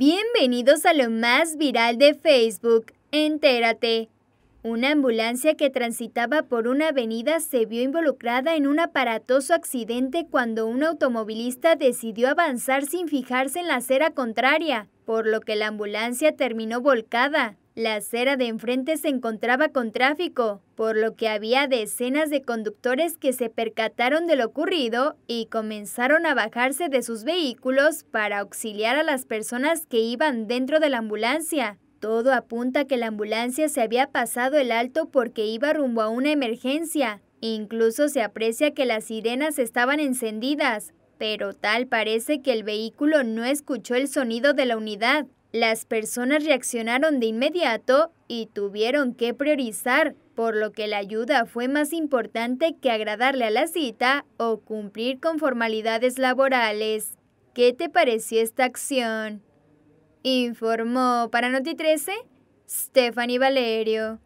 Bienvenidos a lo más viral de Facebook. Entérate. Una ambulancia que transitaba por una avenida se vio involucrada en un aparatoso accidente cuando un automovilista decidió avanzar sin fijarse en la acera contraria, por lo que la ambulancia terminó volcada. La acera de enfrente se encontraba con tráfico, por lo que había decenas de conductores que se percataron de lo ocurrido y comenzaron a bajarse de sus vehículos para auxiliar a las personas que iban dentro de la ambulancia. Todo apunta que la ambulancia se había pasado el alto porque iba rumbo a una emergencia. Incluso se aprecia que las sirenas estaban encendidas, pero tal parece que el vehículo no escuchó el sonido de la unidad. Las personas reaccionaron de inmediato y tuvieron que priorizar, por lo que la ayuda fue más importante que agradarle a la cita o cumplir con formalidades laborales. ¿Qué te pareció esta acción? Informó para Noti 13 Stephanie Valerio.